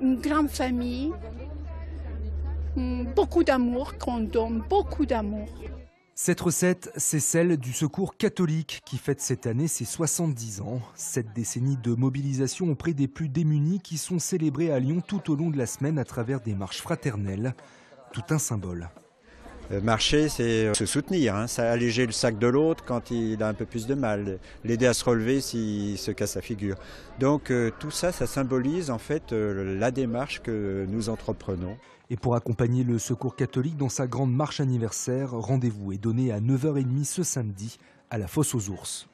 une grande famille, hum, beaucoup d'amour, qu'on donne beaucoup d'amour. Cette recette, c'est celle du Secours catholique qui fête cette année ses 70 ans. Cette décennie de mobilisation auprès des plus démunis qui sont célébrés à Lyon tout au long de la semaine à travers des marches fraternelles. Tout un symbole. Euh, marcher, c'est euh, se soutenir, hein. ça alléger le sac de l'autre quand il a un peu plus de mal, l'aider à se relever s'il se casse la figure. Donc euh, tout ça, ça symbolise en fait la démarche que nous entreprenons. Et pour accompagner le Secours catholique dans sa grande marche anniversaire, rendez-vous est donné à 9h30 ce samedi à la Fosse aux Ours.